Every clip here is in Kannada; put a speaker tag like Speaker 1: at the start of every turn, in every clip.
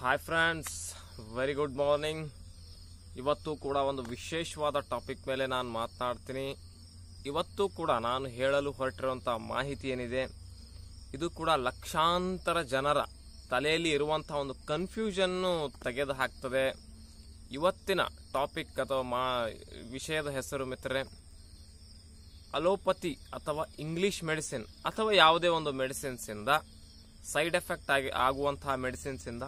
Speaker 1: hi friends very good morning ಇವತ್ತು ಕೂಡ ಒಂದು ವಿಶೇಷವಾದ ಟಾಪಿಕ್ ಮೇಲೆ ನಾನು ಮಾತನಾಡ್ತೀನಿ ಇವತ್ತು ಕೂಡ ನಾನು ಹೇಳಲು ಹೊರಟಿರುವಂಥ ಮಾಹಿತಿ ಏನಿದೆ ಇದು ಕೂಡ ಲಕ್ಷಾಂತರ ಜನರ ತಲೆಯಲ್ಲಿ ಇರುವಂಥ ಒಂದು ಕನ್ಫ್ಯೂಷನ್ನು ತೆಗೆದು ಹಾಕ್ತದೆ ಇವತ್ತಿನ ಟಾಪಿಕ್ ಅಥವಾ ಮಾ ವಿಷಯದ ಹೆಸರು ಮಿತ್ರರೆ ಅಲೋಪತಿ ಅಥವಾ ಇಂಗ್ಲಿಷ್ ಮೆಡಿಸಿನ್ ಅಥವಾ ಯಾವುದೇ ಒಂದು ಮೆಡಿಸಿನ್ಸಿಂದ ಸೈಡ್ ಎಫೆಕ್ಟ್ ಆಗಿ ಆಗುವಂತಹ ಮೆಡಿಸಿನ್ಸಿಂದ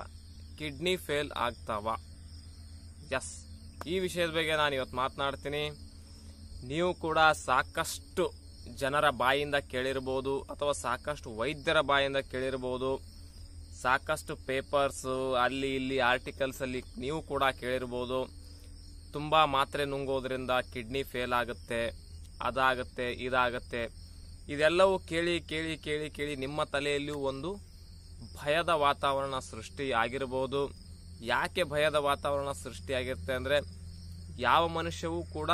Speaker 1: ಕಿಡ್ನಿ ಫೇಲ್ ಆಗ್ತಾವ ಎಸ್ ಈ ವಿಷಯದ ಬಗ್ಗೆ ನಾನು ಇವತ್ತು ಮಾತನಾಡ್ತೀನಿ ನೀವು ಕೂಡ ಸಾಕಷ್ಟು ಜನರ ಬಾಯಿಂದ ಕೇಳಿರ್ಬೋದು ಅಥವಾ ಸಾಕಷ್ಟು ವೈದ್ಯರ ಬಾಯಿಂದ ಕೇಳಿರ್ಬೋದು ಸಾಕಷ್ಟು ಪೇಪರ್ಸು ಅಲ್ಲಿ ಇಲ್ಲಿ ಆರ್ಟಿಕಲ್ಸಲ್ಲಿ ನೀವು ಕೂಡ ಕೇಳಿರ್ಬೋದು ತುಂಬ ಮಾತ್ರೆ ನುಂಗೋದ್ರಿಂದ ಕಿಡ್ನಿ ಫೇಲ್ ಆಗುತ್ತೆ ಅದಾಗುತ್ತೆ ಇದಾಗುತ್ತೆ ಇದೆಲ್ಲವೂ ಕೇಳಿ ಕೇಳಿ ಕೇಳಿ ಕೇಳಿ ನಿಮ್ಮ ತಲೆಯಲ್ಲಿಯೂ ಒಂದು ಭಯದ ವಾತಾವರಣ ಸೃಷ್ಟಿ ಆಗಿರಬಹುದು ಯಾಕೆ ಭಯದ ವಾತಾವರಣ ಸೃಷ್ಟಿಯಾಗಿರುತ್ತೆ ಅಂದರೆ ಯಾವ ಮನುಷ್ಯವೂ ಕೂಡ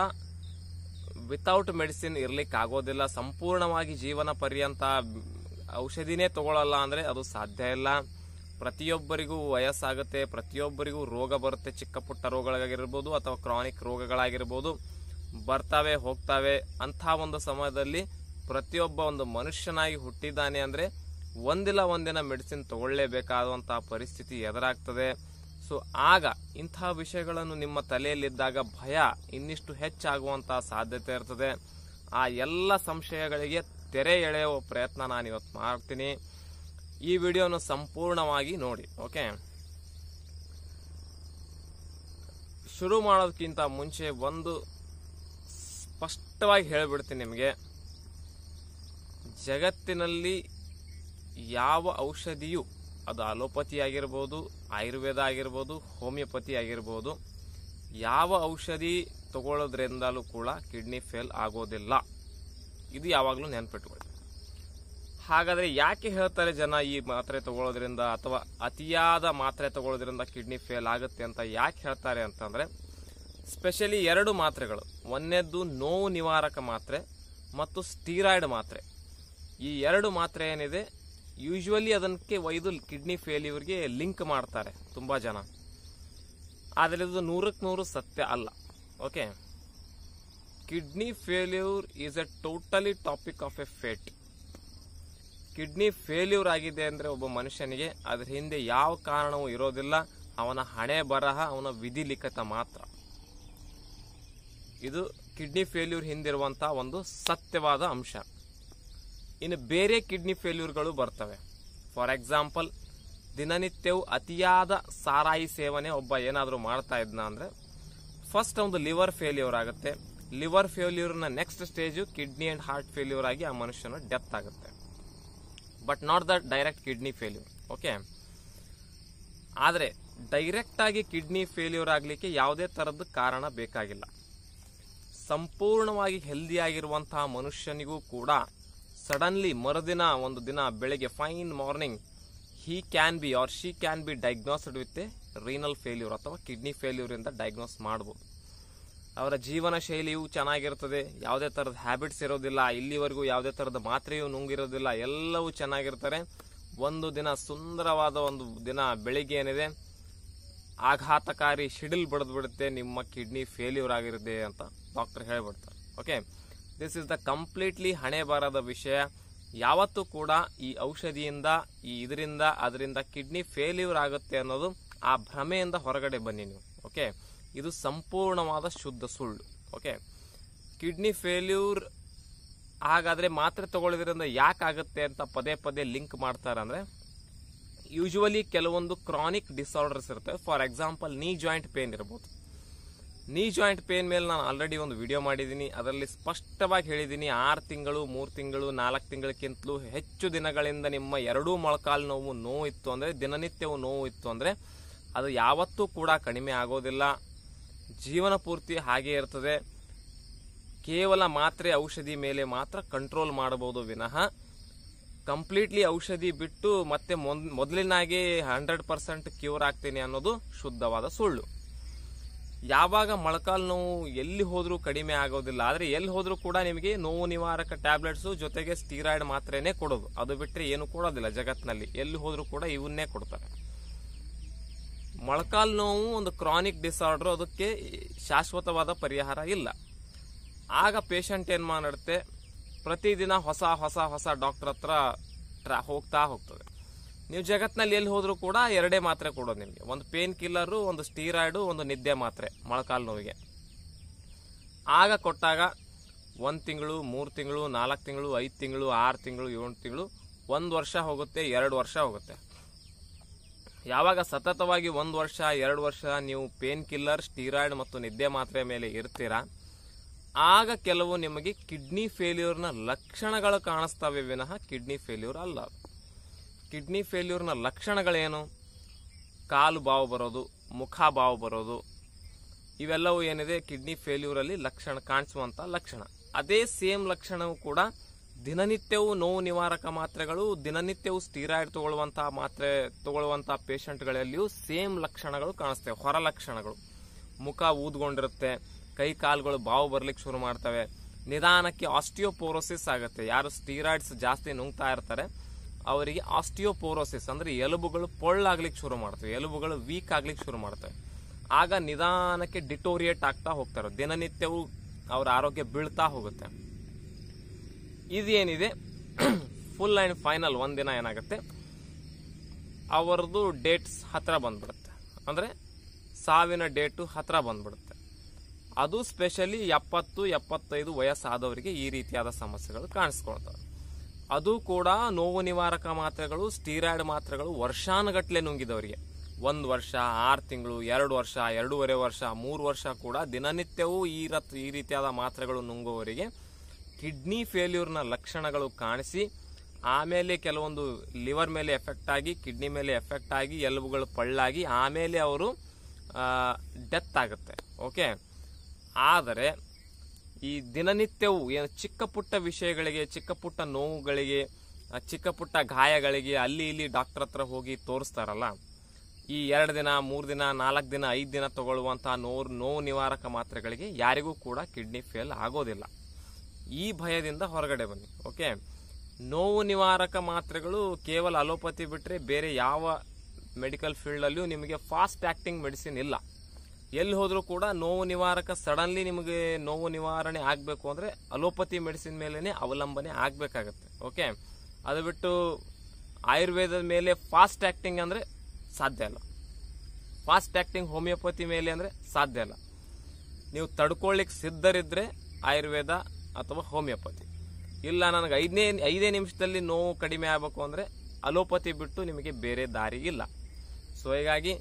Speaker 1: ವಿತೌಟ್ ಮೆಡಿಸಿನ್ ಇರಲಿಕ್ಕಾಗೋದಿಲ್ಲ ಆಗೋದಿಲ್ಲ ಸಂಪೂರ್ಣವಾಗಿ ಜೀವನ ಪರ್ಯಂತ ಔಷಧಿನೇ ತಗೊಳ್ಳಲ್ಲ ಅಂದರೆ ಅದು ಸಾಧ್ಯ ಇಲ್ಲ ಪ್ರತಿಯೊಬ್ಬರಿಗೂ ವಯಸ್ಸಾಗುತ್ತೆ ಪ್ರತಿಯೊಬ್ಬರಿಗೂ ರೋಗ ಬರುತ್ತೆ ಚಿಕ್ಕ ಪುಟ್ಟ ರೋಗಗಳಾಗಿರ್ಬೋದು ಅಥವಾ ಕ್ರಾನಿಕ್ ರೋಗಗಳಾಗಿರ್ಬೋದು ಬರ್ತಾವೆ ಹೋಗ್ತಾವೆ ಅಂಥ ಒಂದು ಸಮಯದಲ್ಲಿ ಪ್ರತಿಯೊಬ್ಬ ಒಂದು ಮನುಷ್ಯನಾಗಿ ಹುಟ್ಟಿದ್ದಾನೆ ಅಂದರೆ ಒಂದಿಲ್ಲ ಒಂದಿನ ಮೆಡಿಸಿನ್ ತಗೊಳ್ಳೇಬೇಕಾದಂತಹ ಪರಿಸ್ಥಿತಿ ಎದುರಾಗ್ತದೆ ಸೊ ಆಗ ಇಂತಹ ವಿಷಯಗಳನ್ನು ನಿಮ್ಮ ತಲೆಯಲ್ಲಿದ್ದಾಗ ಭಯ ಇನ್ನಿಷ್ಟು ಹೆಚ್ಚಾಗುವಂತಹ ಸಾಧ್ಯತೆ ಇರ್ತದೆ ಆ ಎಲ್ಲ ಸಂಶಯಗಳಿಗೆ ತೆರೆ ಎಳೆಯುವ ಪ್ರಯತ್ನ ನಾನು ಇವತ್ತು ಮಾಡ್ತೀನಿ ಈ ವಿಡಿಯೋನ ಸಂಪೂರ್ಣವಾಗಿ ನೋಡಿ ಓಕೆ ಶುರು ಮಾಡೋದಕ್ಕಿಂತ ಮುಂಚೆ ಒಂದು ಸ್ಪಷ್ಟವಾಗಿ ಹೇಳಿಬಿಡ್ತೀನಿ ನಿಮಗೆ ಜಗತ್ತಿನಲ್ಲಿ ಯಾವ ಔಷಧಿಯು ಅದು ಅಲೋಪತಿ ಆಗಿರ್ಬೋದು ಆಯುರ್ವೇದ ಆಗಿರ್ಬೋದು ಹೋಮಿಯೋಪತಿ ಆಗಿರ್ಬೋದು ಯಾವ ಔಷಧಿ ತಗೊಳ್ಳೋದ್ರಿಂದಲೂ ಕೂಡ ಕಿಡ್ನಿ ಫೇಲ್ ಆಗೋದಿಲ್ಲ ಇದು ಯಾವಾಗಲೂ ನೆನ್ಪಿಟ್ಕೊಳ್ಳಿ ಹಾಗಾದರೆ ಯಾಕೆ ಹೇಳ್ತಾರೆ ಜನ ಈ ಮಾತ್ರೆ ತಗೊಳ್ಳೋದ್ರಿಂದ ಅಥವಾ ಅತಿಯಾದ ಮಾತ್ರೆ ತಗೊಳ್ಳೋದ್ರಿಂದ ಕಿಡ್ನಿ ಫೇಲ್ ಆಗುತ್ತೆ ಅಂತ ಯಾಕೆ ಹೇಳ್ತಾರೆ ಅಂತಂದರೆ ಸ್ಪೆಷಲಿ ಎರಡು ಮಾತ್ರೆಗಳು ಒಂದೇದ್ದು ನೋವು ನಿವಾರಕ ಮಾತ್ರೆ ಮತ್ತು ಸ್ಟೀರಾಯ್ಡ್ ಮಾತ್ರೆ ಈ ಎರಡು ಮಾತ್ರೆ ಏನಿದೆ ಯೂಶ್ವಲಿ ಅದಕ್ಕೆ ಒಯ್ದು ಕಿಡ್ನಿ ಫೇಲ್ಯೂರ್ಗೆ ಲಿಂಕ್ ಮಾಡ್ತಾರೆ ತುಂಬ ಜನ ಆದರೆ ಇದು ನೂರಕ್ಕೆ ನೂರು ಸತ್ಯ ಅಲ್ಲ okay kidney failure is a totally topic of a fate kidney failure ಆಗಿದೆ ಅಂದರೆ ಒಬ್ಬ ಮನುಷ್ಯನಿಗೆ ಅದರ ಹಿಂದೆ ಯಾವ ಕಾರಣವೂ ಇರೋದಿಲ್ಲ ಅವನ ಹಣೆ ಬರಹ ಅವನ ವಿಧಿ ಲಿಖಿತ ಮಾತ್ರ ಇದು ಕಿಡ್ನಿ ಫೇಲ್ಯೂರ್ ಹಿಂದಿರುವಂತಹ ಒಂದು ಸತ್ಯವಾದ ಅಂಶ ಇನ್ನು ಬೇರೆ ಕಿಡ್ನಿ ಫೇಲ್ಯೂರ್ಗಳು ಬರ್ತವೆ ಫಾರ್ ಎಕ್ಸಾಂಪಲ್ ದಿನನಿತ್ಯವೂ ಅತಿಯಾದ ಸಾರಾಯಿ ಸೇವನೆ ಒಬ್ಬ ಏನಾದರೂ ಮಾಡ್ತಾ ಇದ್ನ ಅಂದರೆ ಫಸ್ಟ್ ಒಂದು ಲಿವರ್ ಫೇಲ್ಯೂರ್ ಆಗುತ್ತೆ ಲಿವರ್ ಫೇಲ್ಯೂರ್ನ next stage kidney and heart failure ಆಗಿ ಆ ಮನುಷ್ಯನ ಡೆತ್ ಆಗುತ್ತೆ but not the direct kidney failure okay ಆದರೆ ಡೈರೆಕ್ಟಾಗಿ ಕಿಡ್ನಿ ಫೇಲ್ಯೂರ್ ಆಗಲಿಕ್ಕೆ ಯಾವುದೇ ಥರದ ಕಾರಣ ಬೇಕಾಗಿಲ್ಲ ಸಂಪೂರ್ಣವಾಗಿ ಹೆಲ್ದಿಯಾಗಿರುವಂತಹ ಮನುಷ್ಯನಿಗೂ ಕೂಡ ಸಡನ್ಲಿ ಮರುದಿನ ಒಂದು ದಿನ ಬೆಳಗ್ಗೆ fine morning he can be or she can be diagnosed with renal failure ಅಥವಾ ಕಿಡ್ನಿ ಫೇಲ್ಯೂರಿಂದ ಡಯಾಗ್ನೋಸ್ ಮಾಡ್ಬೋದು ಅವರ ಜೀವನ ಶೈಲಿಯು ಚೆನ್ನಾಗಿರ್ತದೆ ಯಾವುದೇ ಥರದ ಹ್ಯಾಬಿಟ್ಸ್ ಇರೋದಿಲ್ಲ ಇಲ್ಲಿವರೆಗೂ ಯಾವುದೇ ಥರದ ಮಾತ್ರೆಯೂ ನುಂಗಿರೋದಿಲ್ಲ ಎಲ್ಲವೂ ಚೆನ್ನಾಗಿರ್ತಾರೆ ಒಂದು ದಿನ ಸುಂದರವಾದ ಒಂದು ದಿನ ಬೆಳಿಗ್ಗೆ ಏನಿದೆ ಆಘಾತಕಾರಿ ಶಿಡಿಲ್ ಬಡಿದ್ಬಿಡುತ್ತೆ ನಿಮ್ಮ ಕಿಡ್ನಿ ಫೇಲ್ಯೂರ್ ಆಗಿರುತ್ತೆ ಅಂತ ಡಾಕ್ಟರ್ ಹೇಳ್ಬಿಡ್ತಾರೆ okay this is the completely ಹಣೆ ಬಾರದ ವಿಷಯ ಯಾವತ್ತೂ ಕೂಡ ಈ ಔಷಧಿಯಿಂದ ಈ ಇದರಿಂದ ಅದರಿಂದ ಕಿಡ್ನಿ ಫೇಲ್ಯೂರ್ ಆಗುತ್ತೆ ಅನ್ನೋದು ಆ ಭ್ರಮೆಯಿಂದ ಹೊರಗಡೆ ಬನ್ನಿ ನೀವು ಓಕೆ ಇದು ಸಂಪೂರ್ಣವಾದ ಶುದ್ಧ ಸುಳ್ಳು ಓಕೆ ಕಿಡ್ನಿ ಫೇಲ್ಯೂರ್ ಹಾಗಾದರೆ ಮಾತ್ರೆ ತಗೊಳ್ಳೋದ್ರಿಂದ ಯಾಕಾಗುತ್ತೆ ಅಂತ ಪದೇ ಪದೇ ಲಿಂಕ್ ಮಾಡ್ತಾರೆ ಅಂದರೆ ಯೂಶುವಲಿ ಕೆಲವೊಂದು ಕ್ರಾನಿಕ್ ಡಿಸಾರ್ಡರ್ಸ್ ಇರುತ್ತೆ for example knee joint pain ಇರ್ಬೋದು ನೀ ಜಾಯಿಂಟ್ ಪೇನ್ ಮೇಲೆ ನಾನು ಆಲ್ರೆಡಿ ಒಂದು ವಿಡಿಯೋ ಮಾಡಿದ್ದೀನಿ ಅದರಲ್ಲಿ ಸ್ಪಷ್ಟವಾಗಿ ಹೇಳಿದ್ದೀನಿ ಆರು ತಿಂಗಳು ಮೂರು ತಿಂಗಳು ನಾಲ್ಕು ತಿಂಗಳಕ್ಕಿಂತಲೂ ಹೆಚ್ಚು ದಿನಗಳಿಂದ ನಿಮ್ಮ ಎರಡೂ ಮೊಳಕಾಲು ನೋವು ನೋವು ಇತ್ತು ಅಂದರೆ ದಿನನಿತ್ಯವು ನೋವು ಇತ್ತು ಅಂದರೆ ಅದು ಯಾವತ್ತೂ ಕೂಡ ಕಡಿಮೆ ಆಗೋದಿಲ್ಲ ಜೀವನ ಪೂರ್ತಿ ಹಾಗೇ ಇರ್ತದೆ ಕೇವಲ ಮಾತ್ರೆ ಔಷಧಿ ಮೇಲೆ ಮಾತ್ರ ಕಂಟ್ರೋಲ್ ಮಾಡಬಹುದು ವಿನಃ ಕಂಪ್ಲೀಟ್ಲಿ ಔಷಧಿ ಬಿಟ್ಟು ಮತ್ತೆ ಮೊದಲಿನಾಗೆ ಹಂಡ್ರೆಡ್ ಪರ್ಸೆಂಟ್ ಕ್ಯೂರ್ ಆಗ್ತೀನಿ ಅನ್ನೋದು ಶುದ್ಧವಾದ ಸುಳ್ಳು ಯಾವಾಗ ಮೊಳಕಾಲು ನೋವು ಎಲ್ಲಿ ಹೋದರೂ ಕಡಿಮೆ ಆಗೋದಿಲ್ಲ ಆದರೆ ಎಲ್ಲಿ ಹೋದರೂ ಕೂಡ ನಿಮಗೆ ನೋವು ನಿವಾರಕ ಟ್ಯಾಬ್ಲೆಟ್ಸು ಜೊತೆಗೆ ಸ್ಟೀರಾಯ್ಡ್ ಮಾತ್ರನೇ ಕೊಡೋದು ಅದು ಬಿಟ್ಟರೆ ಏನು ಕೊಡೋದಿಲ್ಲ ಜಗತ್ತಿನಲ್ಲಿ ಎಲ್ಲಿ ಹೋದರೂ ಕೂಡ ಇವನ್ನೇ ಕೊಡ್ತಾರೆ ಮೊಳಕಾಲು ನೋವು ಒಂದು ಕ್ರಾನಿಕ್ ಡಿಸಾರ್ಡ್ರು ಅದಕ್ಕೆ ಶಾಶ್ವತವಾದ ಪರಿಹಾರ ಇಲ್ಲ ಆಗ ಪೇಷಂಟ್ ಏನು ಮಾಡುತ್ತೆ ಪ್ರತಿದಿನ ಹೊಸ ಹೊಸ ಹೊಸ ಡಾಕ್ಟರ್ ಹತ್ರ ಹೋಗ್ತಾ ಹೋಗ್ತದೆ ನೀವು ಜಗತ್ತಿನಲ್ಲಿ ಎಲ್ಲಿ ಹೋದರೂ ಕೂಡ ಎರಡೇ ಮಾತ್ರೆ ಕೊಡೋದು ನಿಮಗೆ ಒಂದು ಪೇನ್ ಕಿಲ್ಲರು ಒಂದು ಸ್ಟೀರಾಯ್ಡು ಒಂದು ನಿದ್ದೆ ಮಾತ್ರೆ ಮೊಳಕಾಲು ನೋವಿಗೆ ಆಗ ಕೊಟ್ಟಾಗ ಒಂದು ತಿಂಗಳು ಮೂರು ತಿಂಗಳು ನಾಲ್ಕು ತಿಂಗಳು ಐದು ತಿಂಗಳು ಆರು ತಿಂಗಳು ಏಳು ತಿಂಗಳು ಒಂದು ವರ್ಷ ಹೋಗುತ್ತೆ ಎರಡು ವರ್ಷ ಹೋಗುತ್ತೆ ಯಾವಾಗ ಸತತವಾಗಿ ಒಂದು ವರ್ಷ ಎರಡು ವರ್ಷ ನೀವು ಪೇನ್ ಕಿಲ್ಲರ್ ಸ್ಟೀರಾಯ್ಡ್ ಮತ್ತು ನಿದ್ದೆ ಮಾತ್ರೆ ಮೇಲೆ ಇರ್ತೀರಾ ಆಗ ಕೆಲವು ನಿಮಗೆ ಕಿಡ್ನಿ ಫೇಲ್ಯೂರ್ನ ಲಕ್ಷಣಗಳು ಕಾಣಿಸ್ತವೆ ವಿನಃ ಕಿಡ್ನಿ ಫೇಲ್ಯೂರ್ ಅಲ್ಲ ಕಿಡ್ನಿ ಫೇಲ್ಯೂರ್ನ ಲಕ್ಷಣಗಳೇನು ಕಾಲು ಬಾವು ಬರೋದು ಮುಖ ಬಾವು ಬರೋದು ಇವೆಲ್ಲವೂ ಏನಿದೆ ಕಿಡ್ನಿ ಫೇಲ್ಯೂರಲ್ಲಿ ಲಕ್ಷಣ ಕಾಣಿಸುವಂಥ ಲಕ್ಷಣ ಅದೇ ಸೇಮ್ ಲಕ್ಷಣವೂ ಕೂಡ ದಿನನಿತ್ಯವೂ ನೋವು ನಿವಾರಕ ಮಾತ್ರೆಗಳು ದಿನನಿತ್ಯವೂ ಸ್ಟೀರಾಯ್ಡ್ ತಗೊಳ್ಳುವಂಥ ಮಾತ್ರೆ ತಗೊಳ್ಳುವಂಥ ಪೇಷಂಟ್ಗಳಲ್ಲಿಯೂ ಸೇಮ್ ಲಕ್ಷಣಗಳು ಕಾಣಿಸ್ತವೆ ಹೊರ ಲಕ್ಷಣಗಳು ಮುಖ ಊದ್ಕೊಂಡಿರುತ್ತೆ ಕೈ ಕಾಲುಗಳು ಬಾವು ಬರ್ಲಿಕ್ಕೆ ಶುರು ಮಾಡ್ತವೆ ನಿಧಾನಕ್ಕೆ ಆಸ್ಟಿಯೋಪೋರೋಸಿಸ್ ಆಗುತ್ತೆ ಯಾರು ಸ್ಟೀರಾಯ್ಡ್ಸ್ ಜಾಸ್ತಿ ನುಂಗ್ತಾ ಇರ್ತಾರೆ ಅವರಿಗೆ ಆಸ್ಟಿಯೋಪೋರೋಸಿಸ್ ಅಂದ್ರೆ ಎಲುಬುಗಳು ಪೊಳ್ಳಾಗ್ಲಿಕ್ಕೆ ಶುರು ಮಾಡ್ತವೆ ಎಲುಬುಗಳು ವೀಕ್ ಆಗ್ಲಿಕ್ಕೆ ಶುರು ಮಾಡ್ತವೆ ಆಗ ನಿಧಾನಕ್ಕೆ ಡಿಟೋರಿಯೇಟ್ ಆಗ್ತಾ ಹೋಗ್ತಾರೆ ದಿನನಿತ್ಯವು ಅವರ ಆರೋಗ್ಯ ಬೀಳ್ತಾ ಹೋಗುತ್ತೆ ಇದೇನಿದೆ ಫುಲ್ ಆ್ಯಂಡ್ ಫೈನಲ್ ಒಂದಿನ ಏನಾಗುತ್ತೆ ಅವರದು ಡೇಟ್ಸ್ ಹತ್ರ ಬಂದ್ಬಿಡುತ್ತೆ ಅಂದರೆ ಸಾವಿನ ಡೇಟು ಹತ್ರ ಬಂದ್ಬಿಡುತ್ತೆ ಅದು ಸ್ಪೆಷಲಿ ಎಪ್ಪತ್ತು ಎಪ್ಪತ್ತೈದು ವಯಸ್ಸಾದವರಿಗೆ ಈ ರೀತಿಯಾದ ಸಮಸ್ಯೆಗಳು ಕಾಣಿಸ್ಕೊಳ್ತವೆ ಅದು ಕೂಡ ನೋವು ನಿವಾರಕ ಮಾತ್ರೆಗಳು ಸ್ಟೀರಾಯ್ಡ್ ಮಾತ್ರೆಗಳು ವರ್ಷಾನುಗಟ್ಟಲೆ ನುಂಗಿದವರಿಗೆ ಒಂದು ವರ್ಷ ಆರು ತಿಂಗಳು ಎರಡು ವರ್ಷ ಎರಡೂವರೆ ವರ್ಷ ಮೂರು ವರ್ಷ ಕೂಡ ದಿನನಿತ್ಯವೂ ಈ ರತ್ ಈ ರೀತಿಯಾದ ಮಾತ್ರೆಗಳು ನುಂಗುವವರಿಗೆ ಕಿಡ್ನಿ ಫೇಲ್ಯೂರ್ನ ಲಕ್ಷಣಗಳು ಕಾಣಿಸಿ ಆಮೇಲೆ ಕೆಲವೊಂದು ಲಿವರ್ ಮೇಲೆ ಎಫೆಕ್ಟ್ ಆಗಿ ಕಿಡ್ನಿ ಮೇಲೆ ಎಫೆಕ್ಟ್ ಆಗಿ ಎಲುಬುಗಳು ಪಳ್ಳಾಗಿ ಆಮೇಲೆ ಅವರು ಡೆತ್ ಆಗುತ್ತೆ ಓಕೆ ಆದರೆ ಈ ದಿನನಿತ್ಯವೂ ಏನು ಚಿಕ್ಕ ಪುಟ್ಟ ವಿಷಯಗಳಿಗೆ ಚಿಕ್ಕ ಪುಟ್ಟ ನೋವುಗಳಿಗೆ ಚಿಕ್ಕ ಪುಟ್ಟ ಗಾಯಗಳಿಗೆ ಅಲ್ಲಿ ಇಲ್ಲಿ ಡಾಕ್ಟರ್ ಹತ್ರ ಹೋಗಿ ತೋರಿಸ್ತಾರಲ್ಲ ಈ ಎರಡು ದಿನ ಮೂರು ದಿನ ನಾಲ್ಕು ದಿನ ಐದು ದಿನ ತಗೊಳ್ಳುವಂಥ ನೋವು ನೋವು ನಿವಾರಕ ಮಾತ್ರೆಗಳಿಗೆ ಯಾರಿಗೂ ಕೂಡ ಕಿಡ್ನಿ ಫೇಲ್ ಆಗೋದಿಲ್ಲ ಈ ಭಯದಿಂದ ಹೊರಗಡೆ ಬನ್ನಿ ಓಕೆ ನೋವು ನಿವಾರಕ ಮಾತ್ರೆಗಳು ಕೇವಲ ಅಲೋಪತಿ ಬಿಟ್ಟರೆ ಬೇರೆ ಯಾವ ಮೆಡಿಕಲ್ ಫೀಲ್ಡಲ್ಲೂ ನಿಮಗೆ ಫಾಸ್ಟ್ ಆ್ಯಕ್ಟಿಂಗ್ ಮೆಡಿಸಿನ್ ಇಲ್ಲ ಎಲ್ಲಿ ಹೋದರೂ ಕೂಡ ನೋವು ನಿವಾರಕ ಸಡನ್ಲಿ ನಿಮಗೆ ನೋವು ನಿವಾರಣೆ ಆಗಬೇಕು ಅಂದರೆ ಅಲೋಪತಿ ಮೆಡಿಸಿನ್ ಮೇಲೇ ಅವಲಂಬನೆ ಆಗಬೇಕಾಗತ್ತೆ ಓಕೆ ಅದು ಬಿಟ್ಟು ಆಯುರ್ವೇದದ ಮೇಲೆ ಫಾಸ್ಟ್ ಆ್ಯಕ್ಟಿಂಗ್ ಅಂದರೆ ಸಾಧ್ಯ ಅಲ್ಲ ಫಾಸ್ಟ್ ಆ್ಯಕ್ಟಿಂಗ್ ಹೋಮಿಯೋಪತಿ ಮೇಲೆ ಅಂದರೆ ಸಾಧ್ಯ ಅಲ್ಲ ನೀವು ತಡ್ಕೊಳ್ಳಿಕ್ಕೆ ಸಿದ್ಧರಿದ್ದರೆ ಆಯುರ್ವೇದ ಅಥವಾ ಹೋಮಿಯೋಪತಿ ಇಲ್ಲ ನನಗೆ ಐದನೇ ಐದೇ ನಿಮಿಷದಲ್ಲಿ ನೋವು ಕಡಿಮೆ ಆಗಬೇಕು ಅಂದರೆ ಅಲೋಪತಿ ಬಿಟ್ಟು ನಿಮಗೆ ಬೇರೆ ದಾರಿ ಇಲ್ಲ ಸೊ ಹೀಗಾಗಿ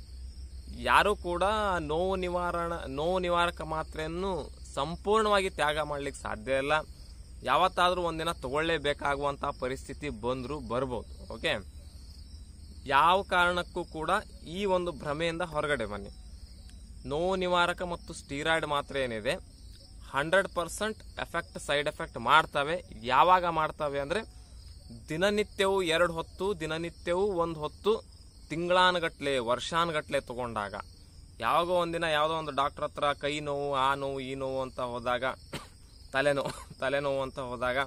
Speaker 1: ಯಾರೂ ಕೂಡ ನೋವು ನಿವಾರಣ ನೋವು ನಿವಾರಕ ಮಾತ್ರೆಯನ್ನು ಸಂಪೂರ್ಣವಾಗಿ ತ್ಯಾಗ ಮಾಡಲಿಕ್ಕೆ ಸಾಧ್ಯ ಇಲ್ಲ ಯಾವತ್ತಾದರೂ ಒಂದಿನ ತಗೊಳ್ಳೇಬೇಕಾಗುವಂಥ ಪರಿಸ್ಥಿತಿ ಬಂದರೂ ಬರ್ಬೋದು ಓಕೆ ಯಾವ ಕಾರಣಕ್ಕೂ ಕೂಡ ಈ ಒಂದು ಭ್ರಮೆಯಿಂದ ಹೊರಗಡೆ ಬನ್ನಿ ನೋವು ನಿವಾರಕ ಮತ್ತು ಸ್ಟೀರಾಯ್ಡ್ ಮಾತ್ರೆ ಏನಿದೆ hundred percent effect side effect ಮಾಡ್ತವೆ ಯಾವಾಗ ಮಾಡ್ತವೆ ಅಂದರೆ ದಿನನಿತ್ಯವೂ ಎರಡು ಹೊತ್ತು ದಿನನಿತ್ಯವೂ ಒಂದು ಹೊತ್ತು ತಿಂಗಳಾನುಗಟ್ಲೆ ವರ್ಷಾನುಗಟ್ಲೆ ತಗೊಂಡಾಗ ಯಾವಾಗೋ ಒಂದಿನ ಯಾವುದೋ ಒಂದು ಡಾಕ್ಟರ್ ಹತ್ರ ಕೈ ನೋವು ಆ ನೋವು ಈ ನೋವು ಅಂತ ಹೋದಾಗ ತಲೆನೋವು ತಲೆನೋವು ಅಂತ ಹೋದಾಗ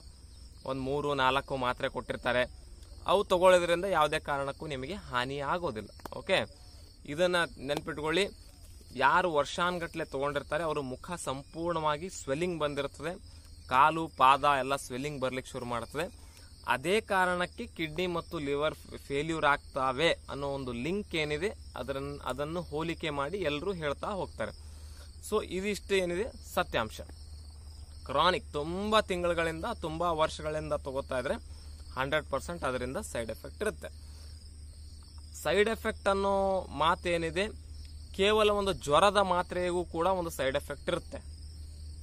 Speaker 1: ಒಂದು ಮೂರು ನಾಲ್ಕು ಮಾತ್ರೆ ಕೊಟ್ಟಿರ್ತಾರೆ ಅವು ತಗೊಳ್ಳೋದ್ರಿಂದ ಯಾವುದೇ ಕಾರಣಕ್ಕೂ ನಿಮಗೆ ಹಾನಿ ಆಗೋದಿಲ್ಲ ಓಕೆ ಇದನ್ನು ನೆನ್ಪಿಟ್ಕೊಳ್ಳಿ ಯಾರು ವರ್ಷಾನ್ಗಟ್ಲೆ ತೊಗೊಂಡಿರ್ತಾರೆ ಅವರು ಮುಖ ಸಂಪೂರ್ಣವಾಗಿ ಸ್ವೆಲ್ಲಿಂಗ್ ಬಂದಿರ್ತದೆ ಕಾಲು ಪಾದ ಎಲ್ಲ ಸ್ವೆಲ್ಲಿಂಗ್ ಬರ್ಲಿಕ್ಕೆ ಶುರು ಮಾಡ್ತದೆ ಅದೇ ಕಾರಣಕ್ಕೆ ಕಿಡ್ನಿ ಮತ್ತು ಲಿವರ್ ಫೇಲ್ಯೂರ್ ಆಗ್ತಾವೆ ಅನ್ನೋ ಒಂದು ಲಿಂಕ್ ಏನಿದೆ ಅದರ ಅದನ್ನು ಹೋಲಿಕೆ ಮಾಡಿ ಎಲ್ಲರೂ ಹೇಳ್ತಾ ಹೋಗ್ತಾರೆ ಸೊ ಇದಿಷ್ಟು ಏನಿದೆ ಸತ್ಯಾಂಶ ಕ್ರಾನಿಕ್ ತುಂಬ ತಿಂಗಳುಗಳಿಂದ ತುಂಬ ವರ್ಷಗಳಿಂದ ತಗೋತಾ ಇದ್ರೆ ಹಂಡ್ರೆಡ್ ಪರ್ಸೆಂಟ್ ಅದರಿಂದ ಸೈಡ್ ಎಫೆಕ್ಟ್ ಇರುತ್ತೆ ಸೈಡ್ ಎಫೆಕ್ಟ್ ಅನ್ನೋ ಮಾತೇನಿದೆ ಕೇವಲ ಒಂದು ಜ್ವರದ ಮಾತ್ರೆಗೂ ಕೂಡ ಒಂದು ಸೈಡ್ ಎಫೆಕ್ಟ್ ಇರುತ್ತೆ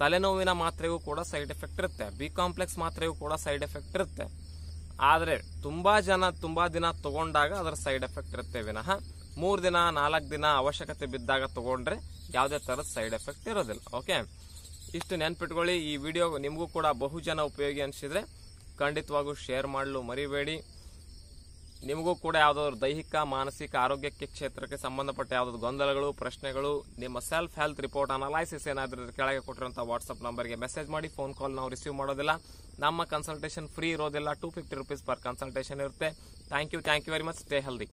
Speaker 1: ತಲೆನೋವಿನ ಮಾತ್ರೆಗೂ ಕೂಡ ಸೈಡ್ ಎಫೆಕ್ಟ್ ಇರುತ್ತೆ ಬಿ ಕಾಂಪ್ಲೆಕ್ಸ್ ಮಾತ್ರೆಗೂ ಕೂಡ ಸೈಡ್ ಎಫೆಕ್ಟ್ ಇರುತ್ತೆ ಆದರೆ ತುಂಬ ಜನ ತುಂಬ ದಿನ ತಗೊಂಡಾಗ ಅದರ ಸೈಡ್ ಎಫೆಕ್ಟ್ ಇರುತ್ತೆ ವಿನಃ ಮೂರು ದಿನ ನಾಲ್ಕು ದಿನ ಅವಶ್ಯಕತೆ ಬಿದ್ದಾಗ ತಗೊಂಡ್ರೆ ಯಾವುದೇ ಥರದ ಸೈಡ್ ಎಫೆಕ್ಟ್ ಇರೋದಿಲ್ಲ ಓಕೆ ಇಷ್ಟು ನೆನ್ಪಿಟ್ಕೊಳ್ಳಿ ಈ ವಿಡಿಯೋ ನಿಮಗೂ ಕೂಡ ಬಹು ಜನ ಉಪಯೋಗಿ ಅನಿಸಿದ್ರೆ ಖಂಡಿತವಾಗೂ ಶೇರ್ ಮಾಡಲು ಮರಿಬೇಡಿ ನಿಮಗೂ ಕೂಡ ಯಾವುದಾದ್ರು ದೈಹಿಕ ಮಾನಸಿಕ ಆರೋಗ್ಯಕ್ಕೆ ಕ್ಷೇತ್ರಕ್ಕೆ ಸಂಬಂಧಪಟ್ಟ ಯಾವುದಾದ್ರು ಗೊಂದಲಗಳು ಪ್ರಶ್ನೆಗಳು ನಿಮ್ಮ ಸೆಲ್ಫ್ ಹೆಲ್ತ್ ರಿಪೋರ್ಟ್ ಅನಲೈಸಿಸ್ ಏನಾದರೂ ಕೆಳಗೆ ಕೊಟ್ಟಿರುವಂತಹ ವಾಟ್ಸ್ಆಪ್ ನಂಬರ್ಗೆ ಮೆಸೇಜ್ ಮಾಡಿ ಫೋನ್ ಕಾಲ್ ನಾವು ರಿಸೀವ್ ಮಾಡೋದಿಲ್ಲ ನಮ್ಮ ಕನ್ಸಲ್ಟೇಷನ್ ಫ್ರೀ ಇರೋದಿಲ್ಲ two fifty rupees per consultation ಇರುತ್ತೆ thank you thank you very much stay healthy